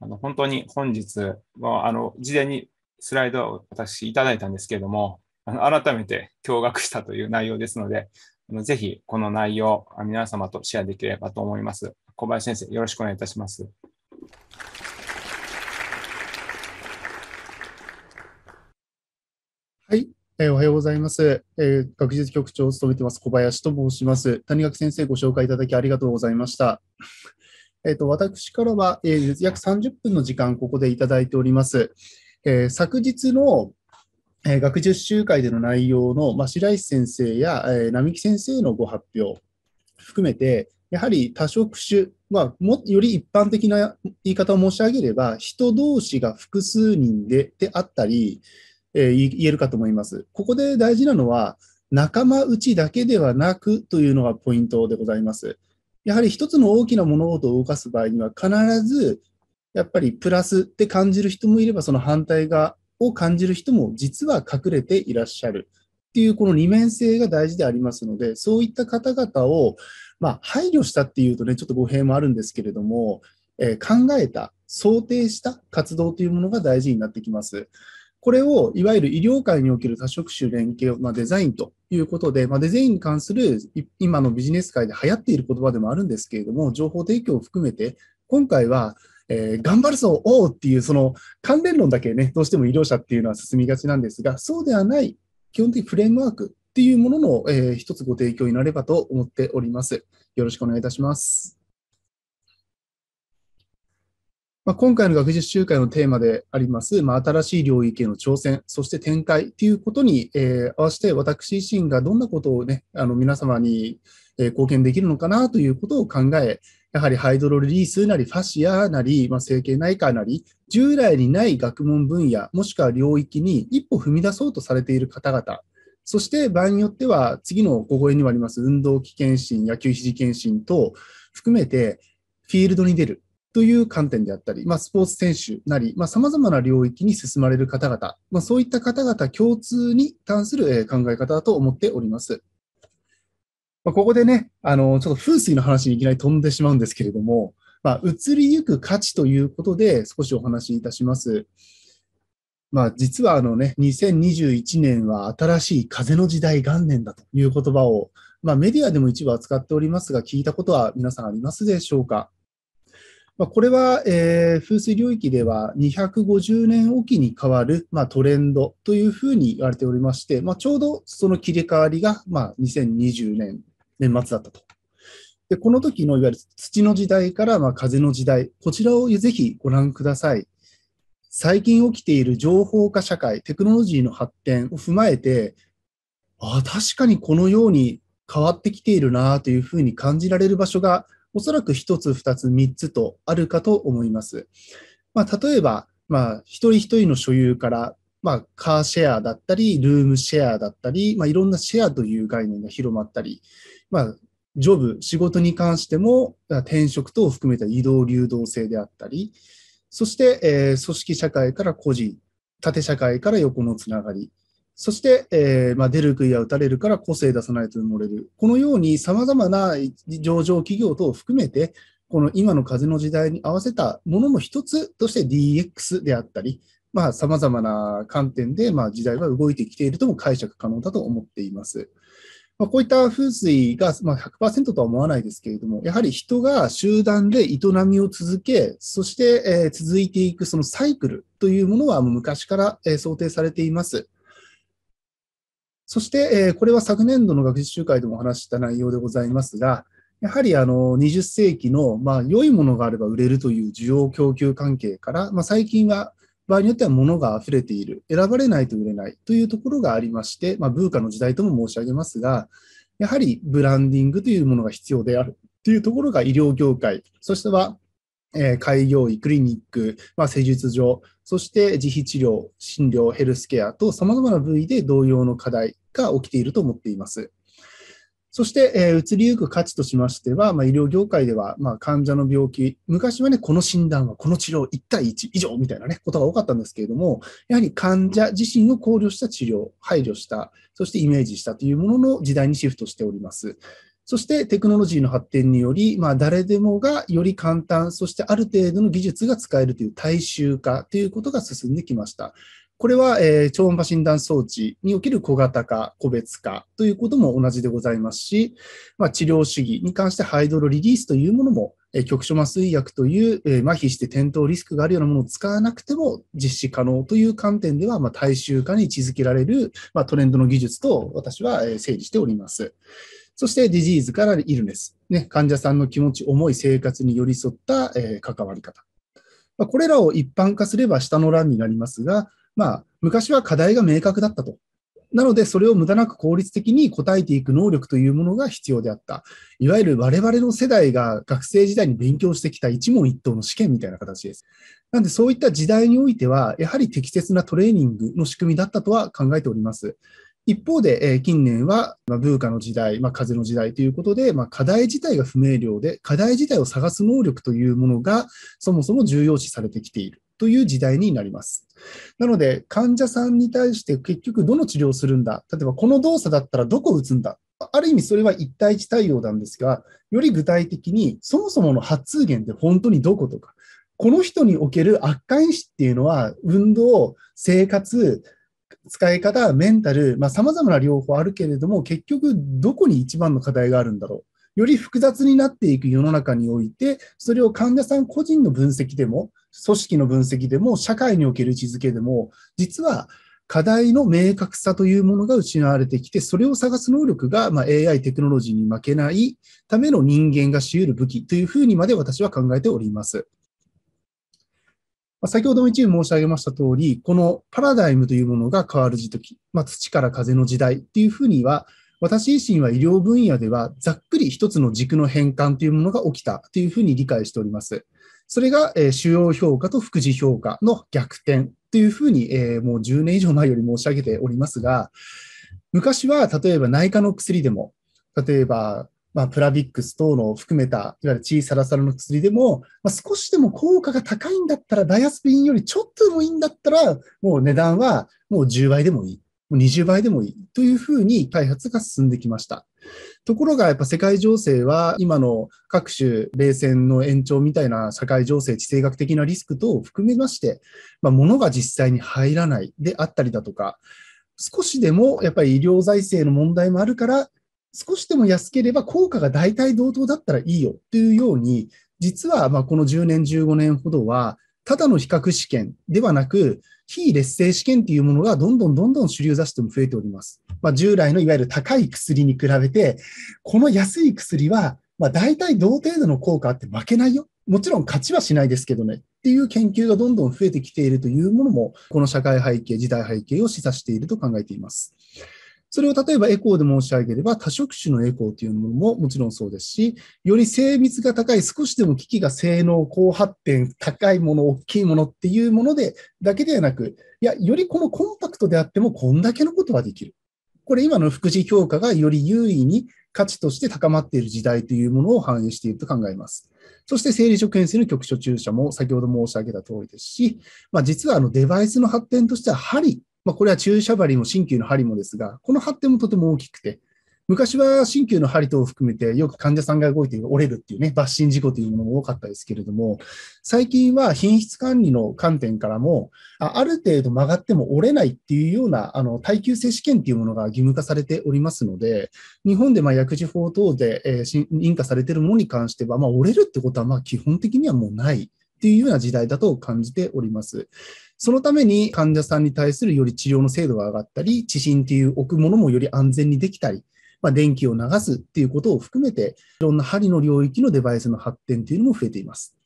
あの本当に本日はあの事前にスライドを私いただいたんですけれども、あの改めて驚愕したという内容ですので、あのぜひこの内容、皆様とシェアできればと思います。小林先生、よろしくお願いいたします。はい、えー、おはようございます、えー、学術局長を務めてます小林と申します。谷垣先生、ご紹介いただきありがとうございました。えっ、と、私からは、えー、約30分の時間、ここでいただいております。えー、昨日の、えー、学術集会での内容の、まあ、白石先生や、えー、並木先生のご発表含めて、やはり多職種、まあ、もより一般的な言い方を申し上げれば、人同士が複数人でであったり、えー、言えるかと思います。ここで大事なのは、仲間内だけではなくというのがポイントでございます。やはり一つの大きな物事を動かす場合には、必ずやっぱりプラスって感じる人もいれば、その反対側を感じる人も実は隠れていらっしゃるっていう、この二面性が大事でありますので、そういった方々を、まあ、配慮したっていうとね、ちょっと語弊もあるんですけれども、えー、考えた、想定した活動というものが大事になってきます。これをいわゆる医療界における多職種連携、まあ、デザインということで、まあ、デザインに関する今のビジネス界で流行っている言葉でもあるんですけれども、情報提供を含めて、今回は、えー、頑張るぞ、おうっていう、その関連論だけね、どうしても医療者っていうのは進みがちなんですが、そうではない基本的フレームワークっていうものの、えー、一つご提供になればと思っております。よろしくお願いいたします。まあ、今回の学術集会のテーマであります、まあ、新しい領域への挑戦、そして展開ということに、えー、合わせて私自身がどんなことをね、あの皆様に、え貢献できるのかなということを考え、やはりハイドロリリースなり、ファシアなり、まあ、整形内科なり、従来にない学問分野、もしくは領域に一歩踏み出そうとされている方々、そして場合によっては、次のご声にもあります運動器検診、野球肘検診等含めて、フィールドに出る、という観点であったり、まあ、スポーツ選手なり、さまざ、あ、まな領域に進まれる方々、まあ、そういった方々共通に関する考え方だと思っております。まあ、ここでね、あの、ちょっと風水の話にいきなり飛んでしまうんですけれども、まあ、移りゆく価値ということで少しお話しいたします。まあ、実はあのね、2021年は新しい風の時代元年だという言葉を、まあ、メディアでも一部扱っておりますが、聞いたことは皆さんありますでしょうかまあ、これは、えー、風水領域では250年おきに変わる、まあ、トレンドというふうに言われておりまして、まあ、ちょうどその切り替わりが、まあ、2020年年末だったと。で、この時のいわゆる土の時代からま風の時代、こちらをぜひご覧ください。最近起きている情報化社会、テクノロジーの発展を踏まえて、ああ、確かにこのように変わってきているなというふうに感じられる場所がおそらく1つ、2つ、3つとあるかと思います。まあ、例えば、まあ、一人一人の所有から、まあ、カーシェアだったり、ルームシェアだったり、まあ、いろんなシェアという概念が広まったり、まあ、ジョブ、仕事に関しても、転職等を含めた移動流動性であったり、そして、えー、組織社会から個人、縦社会から横のつながり、そして、えー、まあ、出る杭は打たれるから個性出さないと埋もれる。このようにさまざまな上場企業等を含めて、この今の風の時代に合わせたものの一つとして DX であったり、まあ、まな観点で、まあ、時代は動いてきているとも解釈可能だと思っています。まあ、こういった風水が、まあ、100%とは思わないですけれども、やはり人が集団で営みを続け、そして、え続いていくそのサイクルというものはもう昔から、え想定されています。そして、えこれは昨年度の学術集会でもお話した内容でございますが、やはりあの20世紀のまあ良いものがあれば売れるという需要供給関係から、まあ、最近は場合によっては物が溢れている、選ばれないと売れないというところがありまして、まあ、文化の時代とも申し上げますが、やはりブランディングというものが必要であるというところが医療業界、そしては開業医、クリニック、まあ、施術所、そして自費治療、診療、ヘルスケアと様々な部位で同様の課題が起きていると思っています。そして、えー、移りゆく価値としましては、まあ、医療業界では、まあ、患者の病気、昔はね、この診断はこの治療1対1以上みたいなね、ことが多かったんですけれども、やはり患者自身を考慮した治療、配慮した、そしてイメージしたというものの時代にシフトしております。そしてテクノロジーの発展により、まあ、誰でもがより簡単、そしてある程度の技術が使えるという大衆化ということが進んできました。これは、えー、超音波診断装置における小型化、個別化ということも同じでございますし、まあ、治療主義に関してハイドロリリースというものも、えー、局所麻酔薬という、えー、麻痺して転倒リスクがあるようなものを使わなくても実施可能という観点では、まあ、大衆化に位置づけられる、まあ、トレンドの技術と私は、え整理しております。そしてディジーズからイルネス、ね、患者さんの気持ち、重い生活に寄り添った、え関わり方。まこれらを一般化すれば下の欄になりますが、まあ、昔は課題が明確だったと。なので、それを無駄なく効率的に答えていく能力というものが必要であった。いわゆる我々の世代が学生時代に勉強してきた一問一答の試験みたいな形です。なんで、そういった時代においては、やはり適切なトレーニングの仕組みだったとは考えております。一方で、近年は、文化の時代、ま風の時代ということで、ま課題自体が不明瞭で、課題自体を探す能力というものが、そもそも重要視されてきている。という時代になります。なので、患者さんに対して結局どの治療をするんだ、例えばこの動作だったらどこを打つんだ、ある意味それは一対一対応なんですが、より具体的にそもそもの発言源って本当にどことか、この人における悪化因子っていうのは、運動、生活、使い方、メンタル、まあ、様々な療法あるけれども、結局どこに一番の課題があるんだろう。より複雑になっていく世の中において、それを患者さん個人の分析でも、組織の分析でも、社会における位置づけでも、実は課題の明確さというものが失われてきて、それを探す能力が、ま AI テクノロジーに負けないための人間がし得る武器というふうにまで私は考えております。先ほども一部申し上げました通り、このパラダイムというものが変わる時期、まあ、土から風の時代っていうふうには、私自身は医療分野ではざっくり一つの軸の変換というものが起きたというふうに理解しております。それが、えー、主要評価と副次評価の逆転というふうに、えー、もう10年以上前より申し上げておりますが、昔は例えば内科の薬でも、例えば、まあ、プラビックス等の含めた、いわゆる小さらさらの薬でも、まあ、少しでも効果が高いんだったら、ダイアスピンよりちょっとでもいいんだったら、もう値段はもう10倍でもいい、もう20倍でもいいというふうに開発が進んできました。ところがやっぱ世界情勢は今の各種冷戦の延長みたいな社会情勢、地政学的なリスク等を含めまして、まあ、物が実際に入らないであったりだとか、少しでもやっぱり医療財政の問題もあるから、少しでも安ければ効果が大体同等だったらいいよというように、実はまこの10年、15年ほどは、ただの比較試験ではなく、非劣勢試験というものがどんどんどんどん主流雑誌でも増えております。まあ、従来のいわゆる高い薬に比べて、この安い薬は、まあ、大体同程度の効果あって負けないよ。もちろん勝ちはしないですけどねっていう研究がどんどん増えてきているというものも、この社会背景、時代背景を示唆していると考えています。それを例えばエコーで申し上げれば、多職種のエコーというものももちろんそうですし、より精密が高い、少しでも機器が性能、高発展、高いもの、大きいものっていうものでだけではなく、いや、よりこのコンパクトであっても、こんだけのことはできる。これ今の福祉評価がより優位に価値として高まっている時代というものを反映していると考えます。そして生理食塩水の局所注射も先ほど申し上げた通りですし、まあ、実はあのデバイスの発展としては針、まあ、これは注射針も鍼灸の針もですが、この発展もとても大きくて、昔は鍼灸の針等を含めてよく患者さんが動いて折れるっていうね、抜針事故というものも多かったですけれども、最近は品質管理の観点からも、ある程度曲がっても折れないっていうような、あの、耐久性試験っていうものが義務化されておりますので、日本でま薬事法等で、えー、認可されているものに関しては、まあ、折れるってことはま基本的にはもうないっていうような時代だと感じております。そのために患者さんに対するより治療の精度が上がったり、知心っていう置くものもより安全にできたり、まあ、電気を流すっていうことを含めて、いろんな針の領域のデバイスの発展というのも増えています。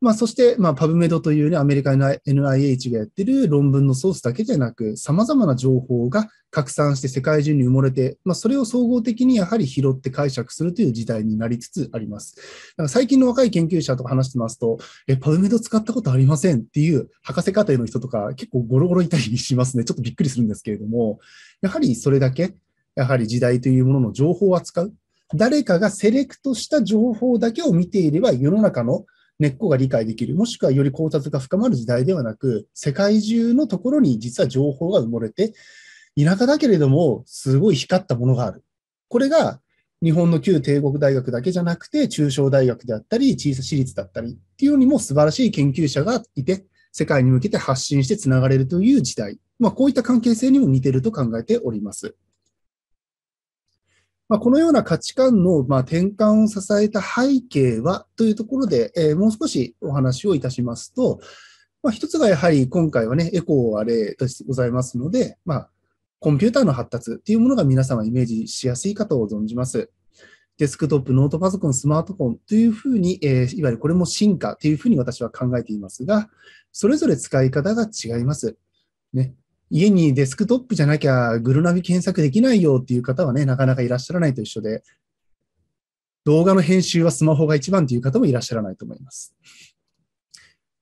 まあ、そして、まあ、パブメドという、ね、アメリカの NIH がやってる論文のソースだけじゃなく、さまざまな情報が拡散して世界中に埋もれて、まあ、それを総合的にやはり拾って解釈するという時代になりつつあります。だから最近の若い研究者と話してますと、え、パブメド使ったことありませんっていう博士課程の人とか結構ゴロゴロいたりしますね。ちょっとびっくりするんですけれども、やはりそれだけやはり時代というものの情報を扱う。誰かがセレクトした情報だけを見ていれば世の中の根っこが理解できる。もしくはより考察が深まる時代ではなく、世界中のところに実は情報が埋もれて、田舎だけれども、すごい光ったものがある。これが日本の旧帝国大学だけじゃなくて、中小大学であったり、小さ私立だったりっていうよりも素晴らしい研究者がいて、世界に向けて発信してつながれるという時代。まあ、こういった関係性にも似てると考えております。まあ、このような価値観のま転換を支えた背景はというところで、えー、もう少しお話をいたしますと、まあ、一つがやはり今回はね、エコーは例てございますので、まあ、コンピューターの発達っていうものが皆様イメージしやすいかと存じます。デスクトップ、ノートパソコン、スマートフォンというふうに、えー、いわゆるこれも進化というふうに私は考えていますが、それぞれ使い方が違います。ね、家にデスクトップじゃなきゃグルナビ検索できないよっていう方はね、なかなかいらっしゃらないと一緒で、動画の編集はスマホが一番という方もいらっしゃらないと思います。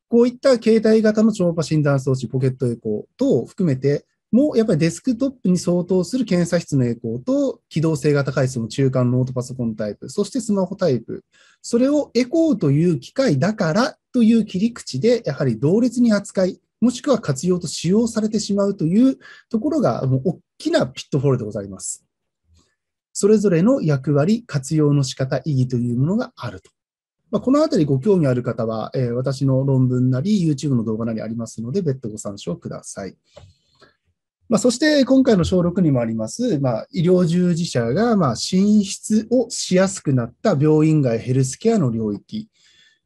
こういった携帯型の超音波診断装置、ポケットエコー等を含めて、もうやっぱりデスクトップに相当する検査室のエコーと、機動性が高いその中間ノートパソコンタイプ、そしてスマホタイプ、それをエコーという機械だからという切り口で、やはり同列に扱い、もしくは活用と使用されてしまうというところが、もう大きなピットフォールでございます。それぞれの役割、活用の仕方、意義というものがあると。まあ、このあたりご興味ある方は、えー、私の論文なり、YouTube の動画なりありますので、別途ご参照ください。まあ、そして、今回の小6にもあります、まあ、医療従事者が、まあ、進出をしやすくなった病院外ヘルスケアの領域。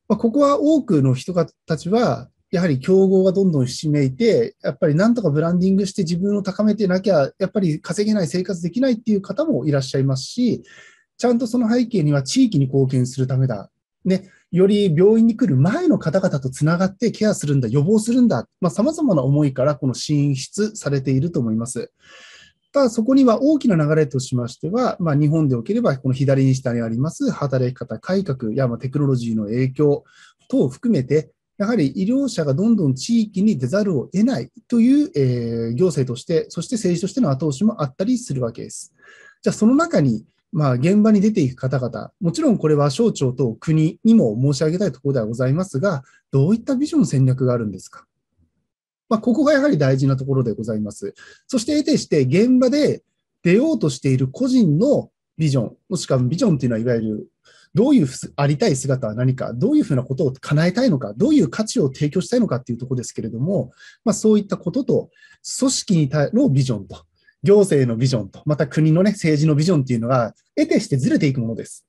まあ、ここは多くの人たちは、やはり競合がどんどんひしめいて、やっぱりなんとかブランディングして自分を高めてなきゃ、やっぱり稼げない、生活できないっていう方もいらっしゃいますし、ちゃんとその背景には地域に貢献するためだ。ね、より病院に来る前の方々とつながってケアするんだ、予防するんだ、まあ、様々な思いからこの進出されていると思います。ただそこには大きな流れとしましては、まあ、日本でおければこの左下にあります働き方改革やまテクノロジーの影響等を含めて、やはり医療者がどんどん地域に出ざるを得ないという、えー、行政として、そして政治としての後押しもあったりするわけです。じゃあ、その中に、まあ、現場に出ていく方々、もちろんこれは省庁と国にも申し上げたいところではございますが、どういったビジョン戦略があるんですか。まあ、ここがやはり大事なところでございます。そして、得てして、現場で出ようとしている個人のビジョン、もしくはビジョンというのは、いわゆるどういうありたい姿は何か、どういうふうなことを叶えたいのか、どういう価値を提供したいのかっていうところですけれども、まあ、そういったことと、組織に対のビジョンと、行政のビジョンと、また国のね、政治のビジョンっていうのが、得てしてずれていくものです。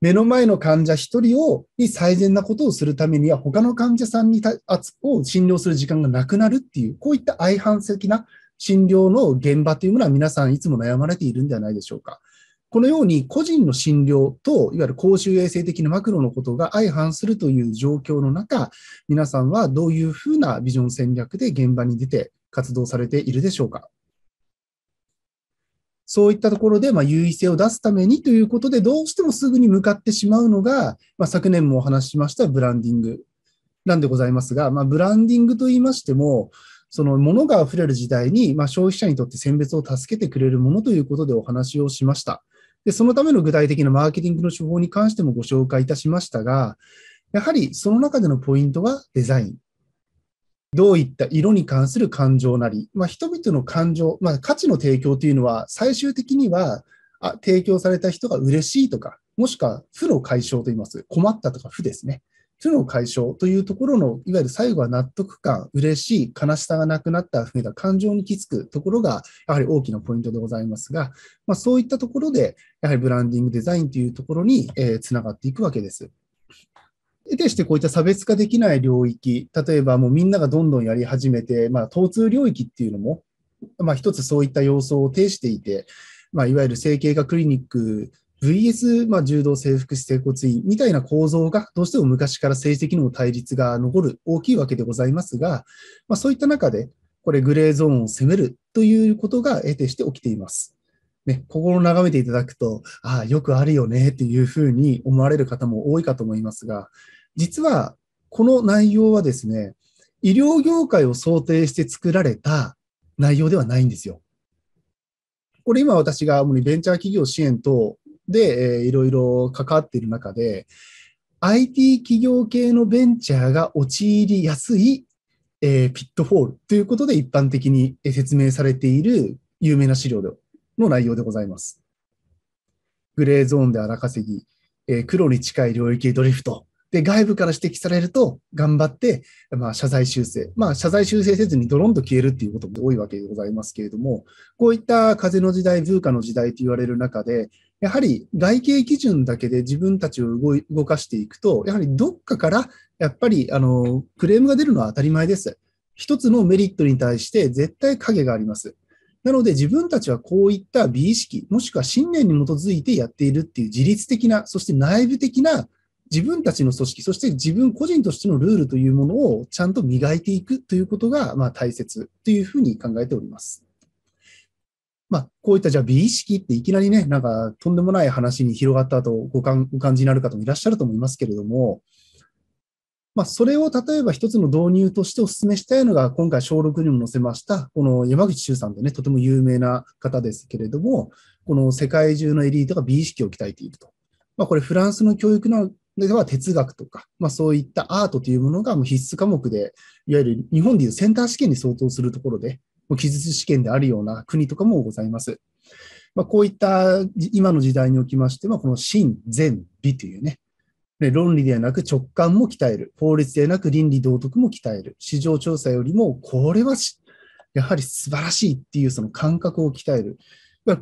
目の前の患者一人をに最善なことをするためには、他の患者さんにたを診療する時間がなくなるっていう、こういった相反的な診療の現場というものは皆さんいつも悩まれているんではないでしょうか。このように個人の診療と、いわゆる公衆衛生的なマクロのことが相反するという状況の中、皆さんはどういうふうなビジョン戦略で現場に出て活動されているでしょうか。そういったところで、まあ、優位性を出すためにということで、どうしてもすぐに向かってしまうのが、まあ、昨年もお話ししましたブランディングなんでございますが、まあ、ブランディングと言いましても、そのものが溢れる時代に、まあ、消費者にとって選別を助けてくれるものということでお話をしました。で、そのための具体的なマーケティングの手法に関してもご紹介いたしましたが、やはりその中でのポイントはデザイン。どういった色に関する感情なり、まあ、人々の感情、まあ、価値の提供というのは最終的にはあ提供された人が嬉しいとか、もしくは負の解消といいます。困ったとか負ですね。その解消というところの、いわゆる最後は納得感、嬉しい、悲しさがなくなったふうな感情にきつくところが、やはり大きなポイントでございますが、まあ、そういったところで、やはりブランディングデザインというところに、えー、つながっていくわけです。得てしてこういった差別化できない領域、例えばもうみんながどんどんやり始めて、まあ、疼痛領域っていうのも、まあ、一つそういった様相を呈していて、まあ、いわゆる整形外科クリニック VS、まあ、柔道制服整骨院みたいな構造がどうしても昔から政治的にも対立が残る大きいわけでございますが、まあ、そういった中で、これグレーゾーンを攻めるということが得てして起きています。ね、ここを眺めていただくと、ああ、よくあるよねっていうふうに思われる方も多いかと思いますが、実はこの内容はですね、医療業界を想定して作られた内容ではないんですよ。これ今私が主にベンチャー企業支援等で、えー、いろいろ関わっている中で、IT 企業系のベンチャーが陥りやすい、えー、ピットフォールということで一般的に説明されている有名な資料の内容でございます。グレーゾーンで荒稼ぎ、えー、黒に近い領域ドリフト、で、外部から指摘されると、頑張って、まあ、謝罪修正。まあ、謝罪修正せずにドロンと消えるっていうことも多いわけでございますけれども、こういった風の時代、文化の時代と言われる中で、やはり外形基準だけで自分たちを動かしていくと、やはりどっかから、やっぱり、あの、クレームが出るのは当たり前です。一つのメリットに対して絶対影があります。なので自分たちはこういった美意識、もしくは信念に基づいてやっているっていう自律的な、そして内部的な自分たちの組織、そして自分個人としてのルールというものをちゃんと磨いていくということが、まあ、大切というふうに考えております。まあ、こういったじゃあ美意識っていきなりね、なんかとんでもない話に広がった後ご感、お感じになる方もいらっしゃると思いますけれども、まあ、それを例えば一つの導入としてお勧めしたいのが、今回、小6にも載せました、この山口周さんでね、とても有名な方ですけれども、この世界中のエリートが美意識を鍛えていると。まあ、これ、フランスの教育のでは哲学とか、まあ、そういったアートというものがもう必須科目で、いわゆる日本でいうセンター試験に相当するところで、もう記述試験であるような国とかもございます。まあ、こういった今の時代におきましては、この真、善、美というね、で論理ではなく直感も鍛える、法律ではなく倫理道徳も鍛える、市場調査よりもこれはやはり素晴らしいっていうその感覚を鍛える、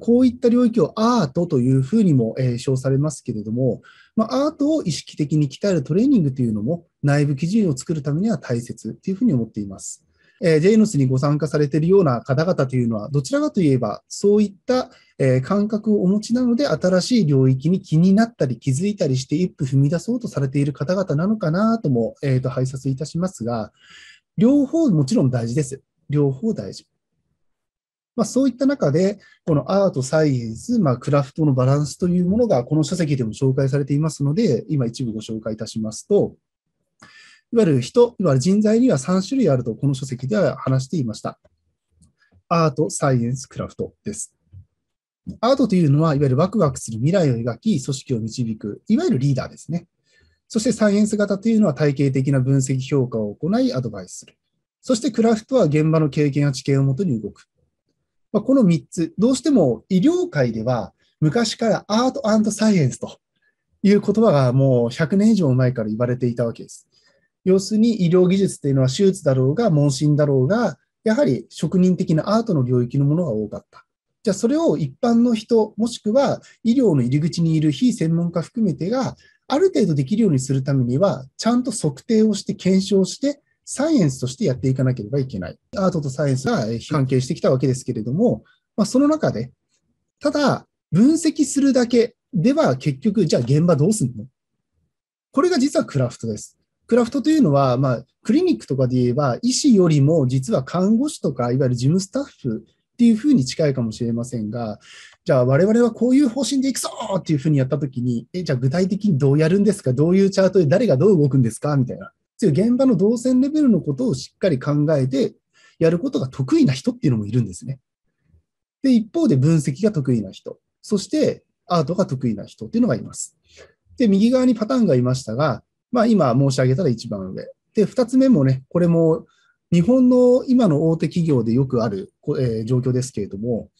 こういった領域をアートというふうにも称されますけれども、まあ、アートを意識的に鍛えるトレーニングというのも内部基準を作るためには大切というふうに思っています。えー、j ノスにご参加されているような方々というのは、どちらかといえば、そういった、えー、感覚をお持ちなので、新しい領域に気になったり気づいたりして一歩踏み出そうとされている方々なのかなとも、えーと拝察いたしますが、両方もちろん大事です。両方大事。まあ、そういった中で、このアート、サイエンス、まあ、クラフトのバランスというものが、この書籍でも紹介されていますので、今一部ご紹介いたしますと、いわゆる人、いわゆる人材には3種類あると、この書籍では話していました。アート、サイエンス、クラフトです。アートというのは、いわゆるワクワクする未来を描き、組織を導く、いわゆるリーダーですね。そしてサイエンス型というのは体系的な分析評価を行いアドバイスする。そしてクラフトは現場の経験や知見をもとに動く。まあ、この3つ、どうしても医療界では昔からアートサイエンスという言葉がもう100年以上前から言われていたわけです。要するに医療技術というのは手術だろうが問診だろうが、やはり職人的なアートの領域のものが多かった。じゃあそれを一般の人、もしくは医療の入り口にいる非専門家含めてが、ある程度できるようにするためには、ちゃんと測定をして検証して、サイエンスとしてやっていかなければいけない。アートとサイエンスが関係してきたわけですけれども、まあ、その中で、ただ分析するだけでは結局、じゃあ現場どうすんのこれが実はクラフトです。クラフトというのは、まあ、クリニックとかで言えば、医師よりも実は看護師とか、いわゆる事務スタッフっていうふうに近いかもしれませんが、じゃあ我々はこういう方針でいくぞっていうふうにやったときに、え、じゃあ具体的にどうやるんですかどういうチャートで誰がどう動くんですかみたいな。そういう現場の動線レベルのことをしっかり考えてやることが得意な人っていうのもいるんですね。で、一方で分析が得意な人、そしてアートが得意な人っていうのがいます。で、右側にパターンがいましたが、まあ今申し上げたら一番上。で、二つ目もね、これも日本の今の大手企業でよくある、えー、状況ですけれども、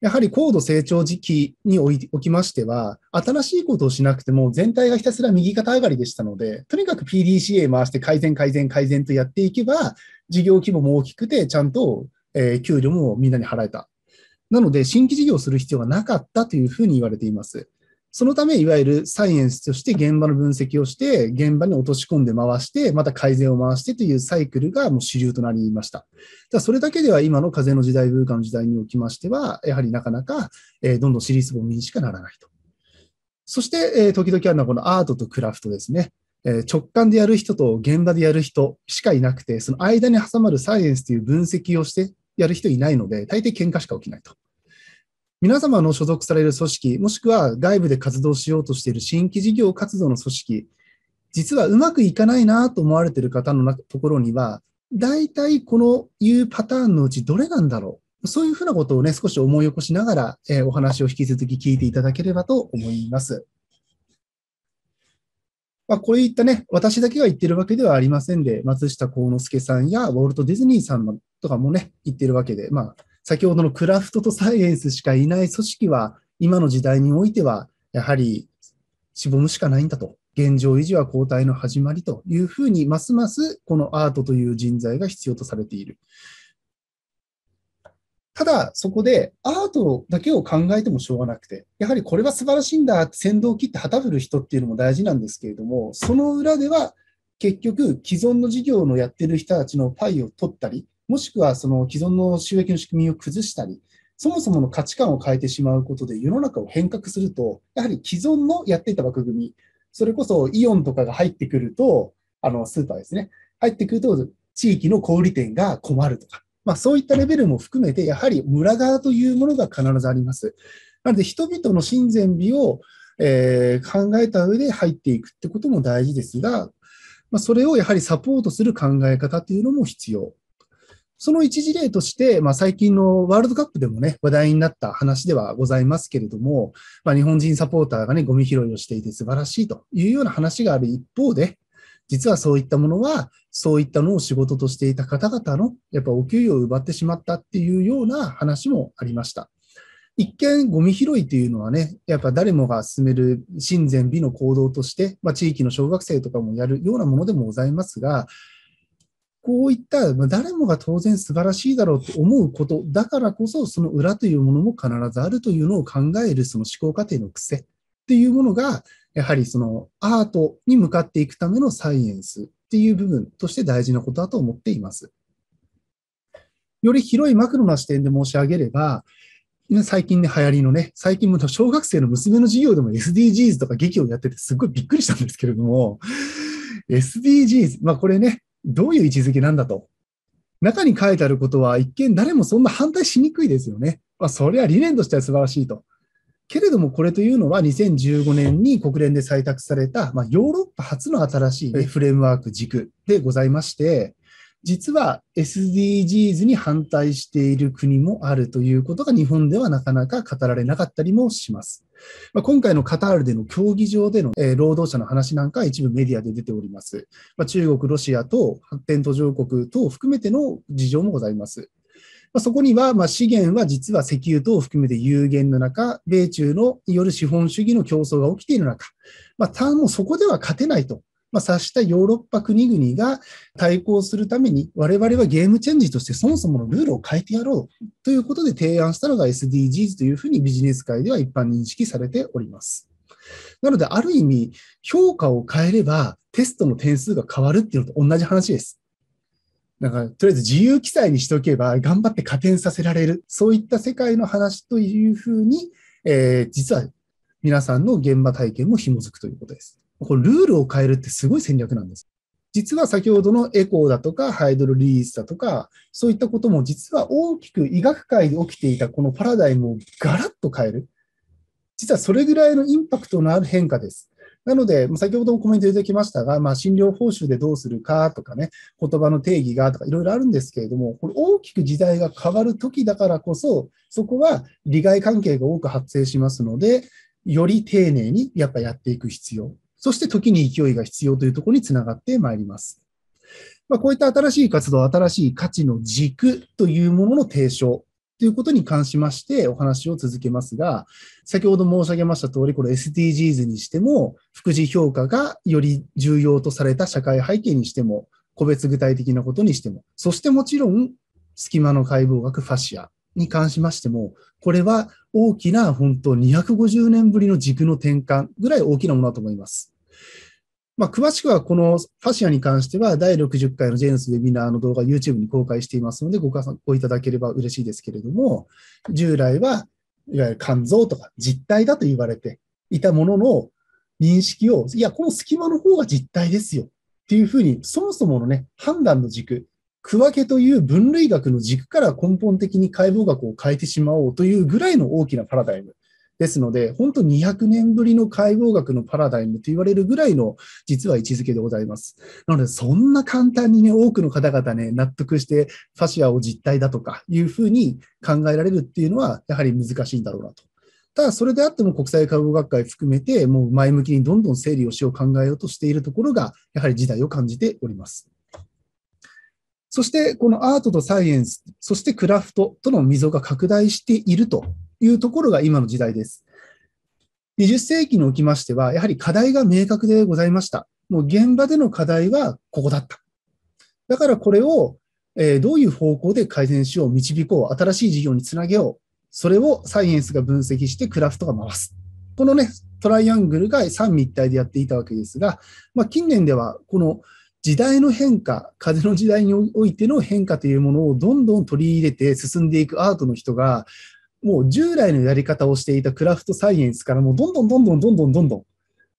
やはり高度成長時期におきましては、新しいことをしなくても全体がひたすら右肩上がりでしたので、とにかく PDCA 回して改善、改善、改善とやっていけば、事業規模も大きくて、ちゃんと、え給料もみんなに払えた。なので、新規事業をする必要がなかったというふうに言われています。そのため、いわゆるサイエンスとして現場の分析をして、現場に落とし込んで回して、また改善を回してというサイクルがもう主流となりました。だそれだけでは今の風の時代、文化の時代におきましては、やはりなかなか、えー、どんどんシリーズミにしかならないと。そして、えー、時々あるのはこのアートとクラフトですね。え直感でやる人と現場でやる人しかいなくて、その間に挟まるサイエンスという分析をしてやる人いないので、大抵喧嘩しか起きないと。皆様の所属される組織、もしくは外部で活動しようとしている新規事業活動の組織、実はうまくいかないなと思われている方のところには、大体このいうパターンのうちどれなんだろう。そういうふうなことをね、少し思い起こしながら、えー、お話を引き続き聞いていただければと思います。まあ、こういったね、私だけが言ってるわけではありませんで、松下幸之助さんやウォルト・ディズニーさんとかもね、言ってるわけで、まあ、先ほどのクラフトとサイエンスしかいない組織は、今の時代においては、やはりしぼむしかないんだと。現状維持は後退の始まりというふうに、ますますこのアートという人材が必要とされている。ただ、そこでアートだけを考えてもしょうがなくて、やはりこれは素晴らしいんだ先導を切って旗振る人っていうのも大事なんですけれども、その裏では結局既存の事業のやってる人たちのパイを取ったり、もしくはその既存の収益の仕組みを崩したり、そもそもの価値観を変えてしまうことで世の中を変革すると、やはり既存のやっていた枠組み、それこそイオンとかが入ってくると、あのスーパーですね、入ってくると地域の小売店が困るとか、まあ、そういったレベルも含めて、やはり村側というものが必ずあります。なので、人々の親善美を、え考えた上で入っていくってことも大事ですが、まあ、それをやはりサポートする考え方というのも必要その一事例として、まあ、最近のワールドカップでもね、話題になった話ではございますけれども、まあ、日本人サポーターがね、ゴミ拾いをしていて素晴らしいというような話がある一方で、実はそういったものは、そういったのを仕事としていた方々の、やっぱお給料を奪ってしまったっていうような話もありました。一見、ゴミ拾いというのはね、やっぱ誰もが進める親善美の行動として、まあ、地域の小学生とかもやるようなものでもございますが、こういった誰もが当然素晴らしいだろうと思うことだからこそその裏というものも必ずあるというのを考えるその思考過程の癖っていうものがやはりそのアートに向かっていくためのサイエンスっていう部分として大事なことだと思っています。より広いマクロな視点で申し上げれば、最近ね、流行りのね、最近も小学生の娘の授業でも SDGs とか劇をやっててすごいびっくりしたんですけれども、SDGs、まあこれね、どういう位置づけなんだと。中に書いてあることは一見誰もそんな反対しにくいですよね。まあ、それは理念としては素晴らしいと。けれどもこれというのは2015年に国連で採択された、まあ、ヨーロッパ初の新しい、フレームワーク軸でございまして、実は SDGs に反対している国もあるということが日本ではなかなか語られなかったりもします。まあ、今回のカタールでの競技場での、え労働者の話なんかは一部メディアで出ております。まあ、中国、ロシアと発展途上国等を含めての事情もございます。まあ、そこには、まあ、資源は実は石油等を含めて有限の中、米中のよる資本主義の競争が起きている中、まあ、たもそこでは勝てないとまあ、察したヨーロッパ国々が対抗するために、我々はゲームチェンジとしてそもそものルールを変えてやろうということで提案したのが SDGs というふうにビジネス界では一般認識されております。なので、ある意味、評価を変えればテストの点数が変わるっていうのと同じ話です。なんかとりあえず自由記載にしておけば、頑張って加点させられる。そういった世界の話というふうに、えー、実は皆さんの現場体験も紐づくということです。こルールを変えるってすごい戦略なんです。実は先ほどのエコーだとかハイドロリリースだとか、そういったことも実は大きく医学界で起きていたこのパラダイムをガラッと変える。実はそれぐらいのインパクトのある変化です。なので、先ほどもコメント出てきましたが、まあ、診療報酬でどうするかとかね、言葉の定義がとかいろいろあるんですけれども、これ大きく時代が変わる時だからこそ、そこは利害関係が多く発生しますので、より丁寧にやっぱやっていく必要そして時に勢いが必要というところにつながってまいります。まあ、こういった新しい活動、新しい価値の軸というものの提唱ということに関しましてお話を続けますが、先ほど申し上げました通り、これ SDGs にしても、副次評価がより重要とされた社会背景にしても、個別具体的なことにしても、そしてもちろん、隙間の解剖学ファシアに関しましても、これは大きな本当250年ぶりの軸の転換ぐらい大きなものだと思います。まあ、詳しくはこのファシアに関しては第60回のジェースウェビナーの動画 YouTube に公開していますのでご参考いただければ嬉しいですけれども、従来はいわゆる肝臓とか実体だと言われていたものの認識を、いや、この隙間の方が実体ですよっていうふうに、そもそものね、判断の軸区分けという分類学の軸から根本的に解剖学を変えてしまおうというぐらいの大きなパラダイムですので、本当200年ぶりの解剖学のパラダイムと言われるぐらいの実は位置づけでございます。なので、そんな簡単にね、多くの方々ね、納得してファシアを実態だとかいうふうに考えられるっていうのは、やはり難しいんだろうなと。ただ、それであっても国際解剖学会含めて、もう前向きにどんどん整理をしよう考えようとしているところが、やはり時代を感じております。そしてこのアートとサイエンス、そしてクラフトとの溝が拡大しているというところが今の時代です。20世紀におきましては、やはり課題が明確でございました。もう現場での課題はここだった。だからこれを、えどういう方向で改善しよう、導こう、新しい事業につなげよう。それをサイエンスが分析してクラフトが回す。このね、トライアングルが三位一体でやっていたわけですが、まあ、近年ではこの時代の変化、風の時代においての変化というものをどんどん取り入れて進んでいくアートの人が、もう従来のやり方をしていたクラフトサイエンスからもうどんどんどんどんどんどんどんどん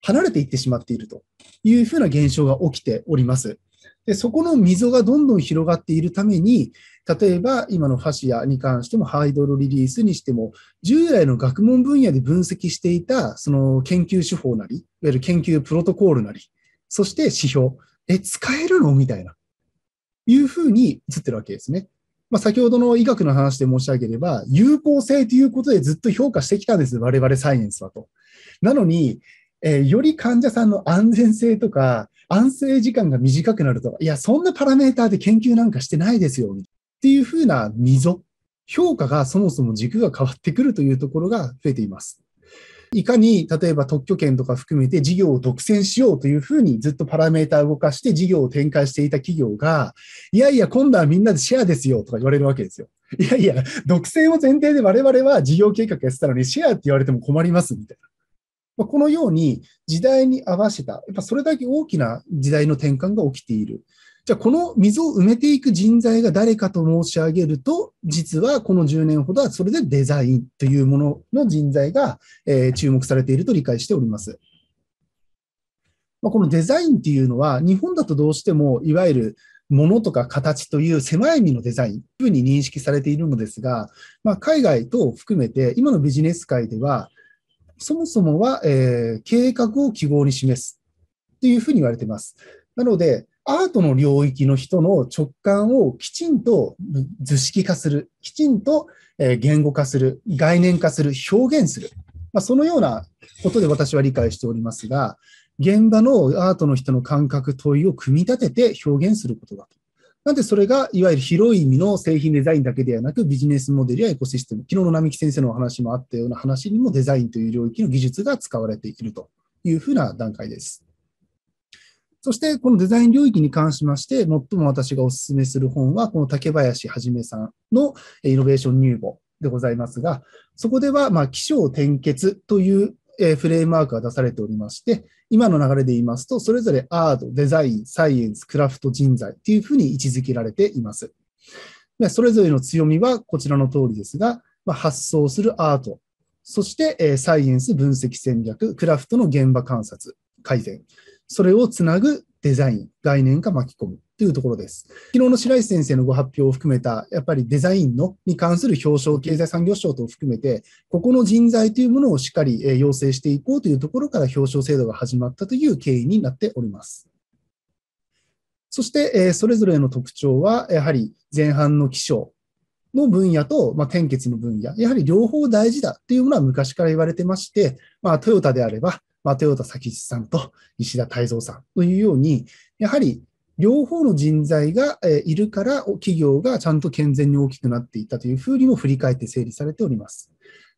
離れていってしまっているというふうな現象が起きております。でそこの溝がどんどん広がっているために、例えば今のファシアに関してもハイドロリリースにしても、従来の学問分野で分析していたその研究手法なり、いわゆる研究プロトコールなり、そして指標、え、使えるのみたいな、いうふうに映ってるわけですね。まあ、先ほどの医学の話で申し上げれば、有効性ということでずっと評価してきたんです。我々サイエンスはと。なのに、えー、より患者さんの安全性とか、安静時間が短くなるとか、いや、そんなパラメーターで研究なんかしてないですよ、っていうふうな溝、評価がそもそも軸が変わってくるというところが増えています。いかに例えば特許権とか含めて事業を独占しようというふうにずっとパラメータを動かして事業を展開していた企業が、いやいや、今度はみんなでシェアですよとか言われるわけですよ。いやいや、独占を前提で我々は事業計画やってたのにシェアって言われても困りますみたいな。まこのように時代に合わせた、やっぱそれだけ大きな時代の転換が起きている。じゃあこの溝を埋めていく人材が誰かと申し上げると、実はこの10年ほどはそれでデザインというものの人材が、え注目されていると理解しております。まこのデザインっていうのは、日本だとどうしても、いわゆるものとか形という狭い意味のデザインというふうに認識されているのですが、まあ、海外等含めて今のビジネス界では、そもそもは、え計画を記号に示すというふうに言われています。なので、アートの領域の人の直感をきちんと図式化する、きちんと言語化する、概念化する、表現する。まあ、そのようなことで私は理解しておりますが、現場のアートの人の感覚問いを組み立てて表現することだと。なんでそれが、いわゆる広い意味の製品デザインだけではなく、ビジネスモデルやエコシステム、昨日の並木先生のお話もあったような話にもデザインという領域の技術が使われているというふうな段階です。そして、このデザイン領域に関しまして、最も私がお勧めする本は、この竹林はじめさんのイノベーション入門でございますが、そこでは、まあ、起承転結というフレームワークが出されておりまして、今の流れで言いますと、それぞれアート、デザイン、サイエンス、クラフト、人材というふうに位置づけられています。それぞれの強みはこちらの通りですが、発想するアート、そしてサイエンス分析戦略、クラフトの現場観察、改善、それをつなぐデザイン、概念が巻き込むというところです。昨日の白石先生のご発表を含めた、やっぱりデザインのに関する表彰、経済産業省等を含めて、ここの人材というものをしっかり要請していこうというところから表彰制度が始まったという経緯になっております。そして、それぞれの特徴は、やはり前半の気象の分野と、まあ、献血の分野、やはり両方大事だというものは昔から言われてまして、まあ、トヨタであれば、まあ、豊田佐吉さんと石田泰造さんというように、やはり両方の人材がいるから企業がちゃんと健全に大きくなっていたというふうにも振り返って整理されております。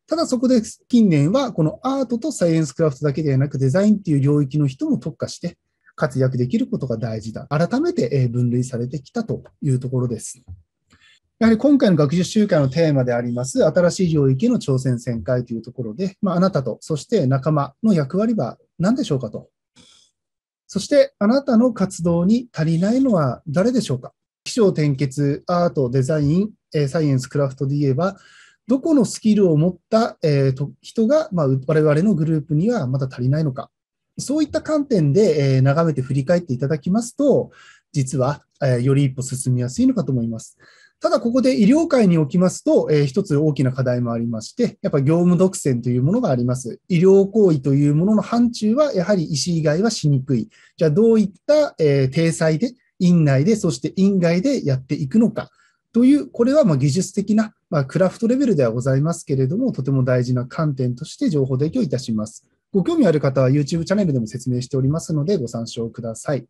ただそこで近年はこのアートとサイエンスクラフトだけではなくデザインっていう領域の人も特化して活躍できることが大事だ。改めて分類されてきたというところです。やはり今回の学術集会のテーマであります、新しい領域への挑戦旋回というところで、まあ、あなたと、そして仲間の役割は何でしょうかと。そして、あなたの活動に足りないのは誰でしょうか気象転結、アート、デザイン、サイエンス、クラフトで言えば、どこのスキルを持った、えー、と人が、まあ、我々のグループにはまだ足りないのか。そういった観点で、えー、眺めて振り返っていただきますと、実は、えー、より一歩進みやすいのかと思います。ただここで医療界におきますと、えー、一つ大きな課題もありまして、やっぱ業務独占というものがあります。医療行為というものの範疇は、やはり医師以外はしにくい。じゃあどういった、えー、体裁で、院内で、そして院外でやっていくのか。という、これはま技術的な、まあ、クラフトレベルではございますけれども、とても大事な観点として情報提供いたします。ご興味ある方は YouTube チャンネルでも説明しておりますので、ご参照ください。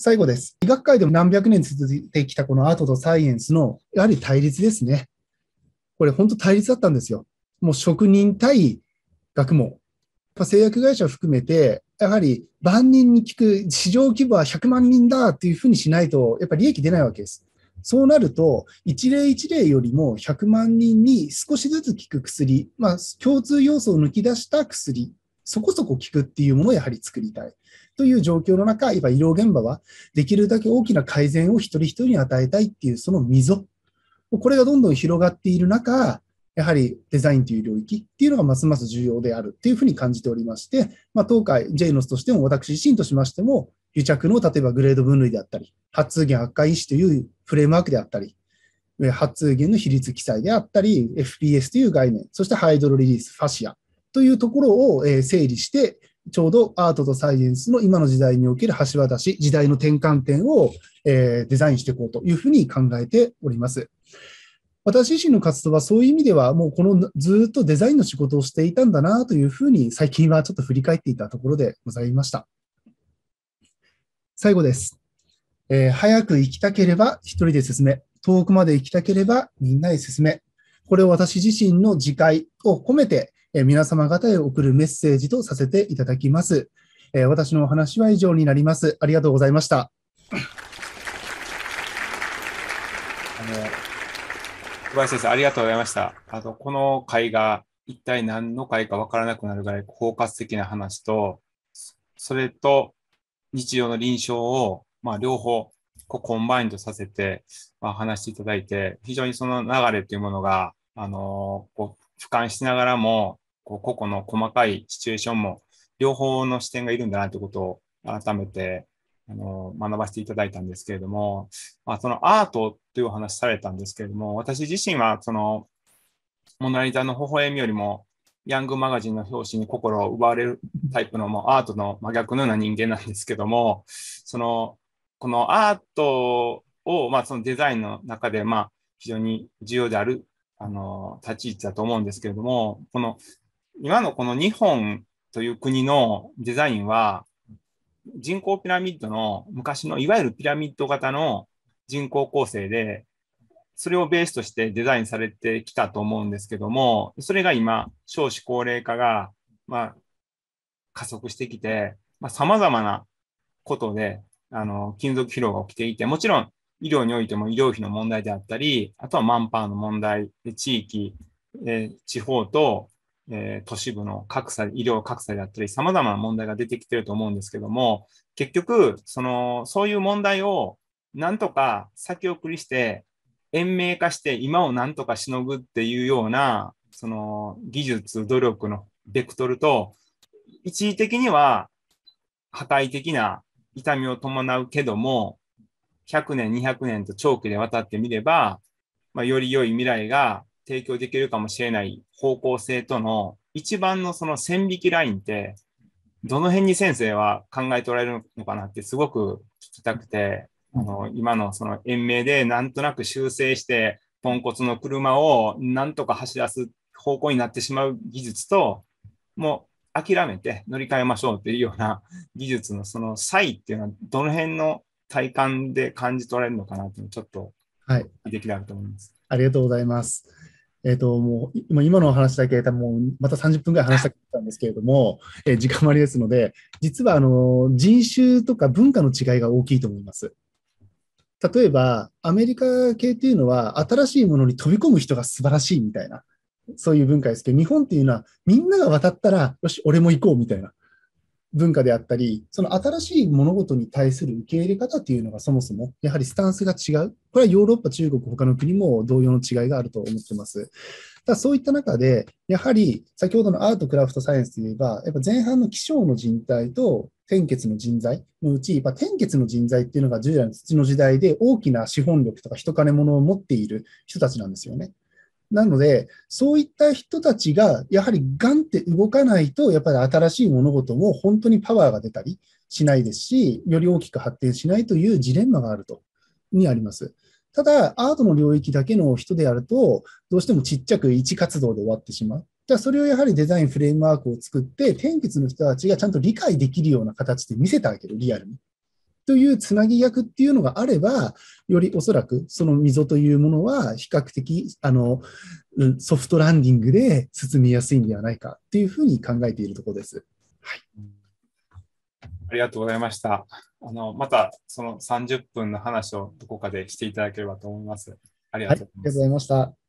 最後です。医学界でも何百年続いてきたこのアートとサイエンスの、やはり対立ですね。これ本当対立だったんですよ。もう職人対学問。製薬会社含めて、やはり万人に聞く市場規模は100万人だっていうふうにしないと、やっぱり利益出ないわけです。そうなると、一例一例よりも100万人に少しずつ効く薬、まあ、共通要素を抜き出した薬、そこそこ効くっていうものをやはり作りたい。という状況の中、今医療現場はできるだけ大きな改善を一人一人に与えたいっていうその溝、これがどんどん広がっている中、やはりデザインという領域っていうのがますます重要であるっていうふうに感じておりまして、まあ、東海 JNOS としても私自身としましても、癒着の例えばグレード分類であったり、発通源悪化因子というフレームワークであったり、発通源の比率記載であったり、FPS という概念、そしてハイドロリリース、ファシアというところを整理して、ちょうどアートとサイエンスの今の時代における橋渡し、時代の転換点を、えデザインしていこうというふうに考えております。私自身の活動はそういう意味では、もうこのずっとデザインの仕事をしていたんだなというふうに、最近はちょっと振り返っていたところでございました。最後です。えー、早く行きたければ一人で進め、遠くまで行きたければみんなで進め。これを私自身の自戒を込めて、え皆様方へ送るメッセージとさせていただきます。え私のお話は以上になります。ありがとうございました。あの小林先生、ありがとうございました。あのこの会が一体何の会か分からなくなるぐらい包括的な話と、それと日常の臨床を、まあ、両方こうコンバインドさせて、まあ、話していただいて、非常にその流れというものが、あのこう俯瞰しながらも、こう個々の細かいシチュエーションも、両方の視点がいるんだなということを改めてあの学ばせていただいたんですけれども、あ、そのアートというお話されたんですけれども、私自身はそのモナリザの微笑みよりも、ヤングマガジンの表紙に心を奪われるタイプのもうアートの真逆のような人間なんですけども、そのこのアートを、まあ、そのデザインの中で、まあ、非常に重要であるあの、立ち位置だと思うんですけれども、この、今のこの日本という国のデザインは、人口ピラミッドの昔のいわゆるピラミッド型の人口構成で、それをベースとしてデザインされてきたと思うんですけども、それが今、少子高齢化が、まあ、加速してきて、まあ、様々なことで、あの、金属疲労が起きていて、もちろん医療においても医療費の問題であったり、あとはマンパワーの問題、地域、え地方と、え都市部の格差、医療格差であったり、様々な問題が出てきてると思うんですけども、結局、その、そういう問題をなんとか先送りして、延命化して今をなんとかしのぐっていうような、その技術、努力のベクトルと、一時的には破壊的な痛みを伴うけども、100年、200年と長期で渡ってみれば、まあ、より良い未来が提供できるかもしれない方向性との一番のその線引きラインって、どの辺に先生は考えておられるのかなってすごく聞きたくて、あの今のその延命でなんとなく修正して、ポンコツの車をなんとか走らす方向になってしまう技術と、もう諦めて乗り換えましょうっていうような技術のその差異っていうのは、どの辺の体感で感じ取れるのかなっていうのちょっと、はい。できれなと思います。ありがとうございます。えっ、ー、と、もう、今のお話だけ、多分また30分ぐらい話したかったんですけれども、えー、時間割ですので、実は、あの、人種とか文化の違いが大きいと思います。例えば、アメリカ系っていうのは、新しいものに飛び込む人が素晴らしいみたいな、そういう文化ですけど、日本っていうのは、みんなが渡ったら、よし、俺も行こうみたいな。文化であったり、その新しい物事に対する受け入れ方っていうのがそもそも、やはりスタンスが違う。これはヨーロッパ、中国、他の国も同様の違いがあると思ってます。ただそういった中で、やはり先ほどのアート、クラフト、サイエンスといえば、やっぱ前半の気象の人体と天欠の人材のうち、やっぱ天欠の人材っていうのが従来の土の時代で大きな資本力とか人金物を持っている人たちなんですよね。なので、そういった人たちが、やはりガンって動かないと、やっぱり新しい物事も本当にパワーが出たりしないですし、より大きく発展しないというジレンマがあると、にあります。ただ、アートの領域だけの人であると、どうしてもちっちゃく一活動で終わってしまう。じゃあそれをやはりデザインフレームワークを作って、天結の人たちがちゃんと理解できるような形で見せてあげる、リアルに。というつなぎ役っていうのがあれば、よりおそらくその溝というものは比較的あのソフトランディングで進みやすいんではないかっていうふうに考えているところです。はい、ありがとうございました。あのまたその30分の話をどこかでしていただければと思います。ありがとうございました。はい